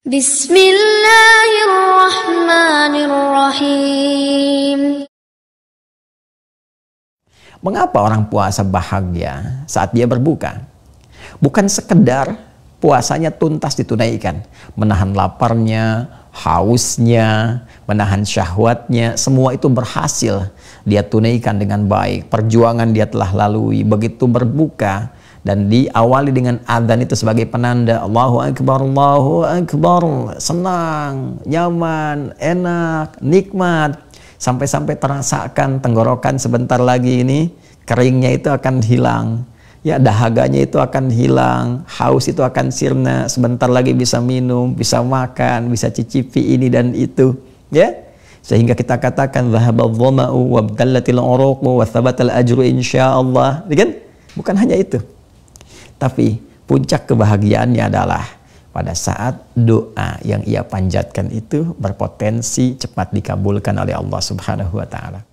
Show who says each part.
Speaker 1: Bismillahirrahmanirrahim. Mengapa orang puasa bahagia saat dia berbuka? Bukan sekedar puasanya tuntas ditunaikan, menahan laparnya, hausnya, menahan syahwatnya, semua itu berhasil dia tunaikan dengan baik. Perjuangan dia telah lalui, begitu berbuka dan diawali dengan adzan itu sebagai penanda Allahu akbar Allahu akbar senang nyaman enak nikmat sampai-sampai terasakan tenggorokan sebentar lagi ini keringnya itu akan hilang ya dahaganya itu akan hilang, haus itu akan sirna, sebentar lagi bisa minum, bisa makan, bisa cicipi ini dan itu, ya. Sehingga kita katakan zahabadh-dhama'u wabdallatil uruqu wa ajru insyaallah. Iya kan? Bukan hanya itu. Tapi puncak kebahagiaannya adalah pada saat doa yang ia panjatkan itu berpotensi cepat dikabulkan oleh Allah Subhanahu wa taala.